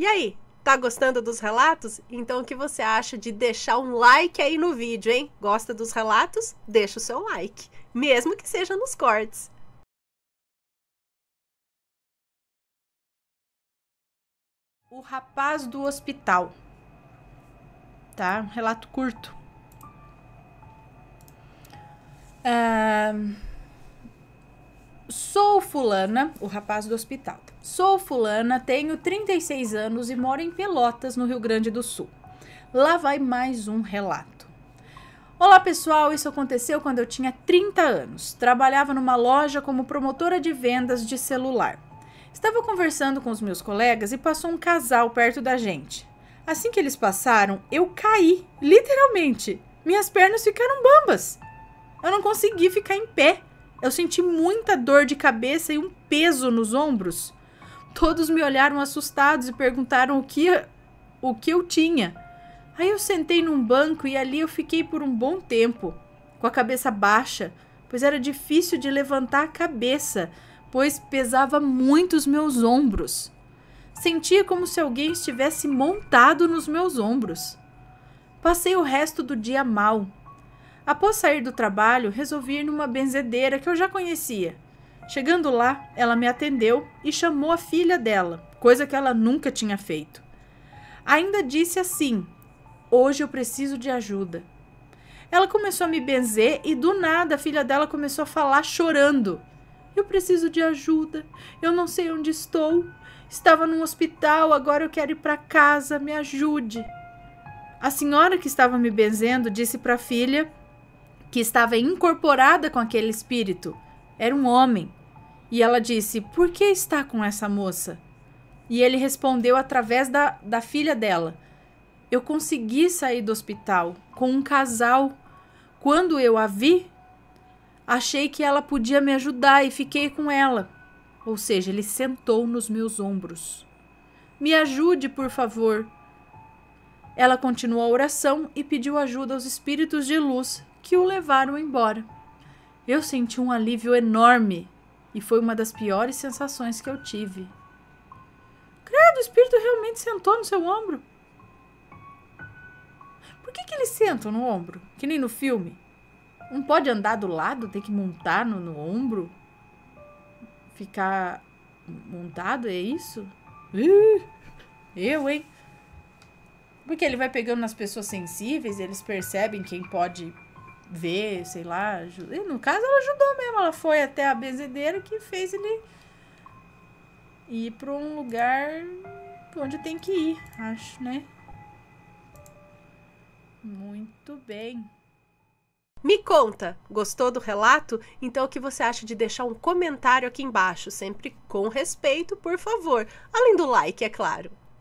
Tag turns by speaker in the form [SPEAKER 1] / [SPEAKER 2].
[SPEAKER 1] E aí, tá gostando dos relatos? Então o que você acha de deixar um like aí no
[SPEAKER 2] vídeo, hein? Gosta dos relatos? Deixa o seu like, mesmo que seja nos cortes. O rapaz do hospital. Tá? Um relato curto.
[SPEAKER 1] Um... Ah, Sou fulana, o rapaz do hospital. Sou fulana, tenho 36 anos e moro em Pelotas, no Rio Grande do Sul. Lá vai mais um relato. Olá pessoal, isso aconteceu quando eu tinha 30 anos. Trabalhava numa loja como promotora de vendas de celular. Estava conversando com os meus colegas e passou um casal perto da gente. Assim que eles passaram, eu caí, literalmente. Minhas pernas ficaram bambas. Eu não consegui ficar em pé. Eu senti muita dor de cabeça e um peso nos ombros. Todos me olharam assustados e perguntaram o que, o que eu tinha. Aí eu sentei num banco e ali eu fiquei por um bom tempo, com a cabeça baixa, pois era difícil de levantar a cabeça, pois pesava muito os meus ombros. Sentia como se alguém estivesse montado nos meus ombros. Passei o resto do dia mal, Após sair do trabalho, resolvi ir numa benzedeira que eu já conhecia. Chegando lá, ela me atendeu e chamou a filha dela, coisa que ela nunca tinha feito. Ainda disse assim: Hoje eu preciso de ajuda. Ela começou a me benzer e do nada a filha dela começou a falar chorando. Eu preciso de ajuda. Eu não sei onde estou. Estava num hospital, agora eu quero ir para casa. Me ajude. A senhora que estava me benzendo disse para a filha que estava incorporada com aquele espírito. Era um homem. E ela disse: Por que está com essa moça? E ele respondeu através da, da filha dela: Eu consegui sair do hospital com um casal. Quando eu a vi, achei que ela podia me ajudar e fiquei com ela. Ou seja, ele sentou nos meus ombros. Me ajude, por favor. Ela continuou a oração e pediu ajuda aos espíritos de luz que o levaram embora. Eu senti um alívio enorme e foi uma das piores sensações que eu tive. Credo, o espírito realmente sentou no seu ombro. Por que, que eles sentam no ombro? Que nem no filme. Não pode andar do lado, tem que montar no, no ombro? Ficar montado, é isso? eu, hein? Porque ele vai pegando nas pessoas sensíveis, eles percebem quem pode ver, sei lá. E no caso, ela ajudou mesmo. Ela foi até a benzedeira que fez ele ir para um lugar onde tem que ir, acho, né? Muito bem. Me conta, gostou do relato? Então o que você acha de deixar um
[SPEAKER 2] comentário aqui embaixo, sempre com respeito, por favor. Além do like, é claro.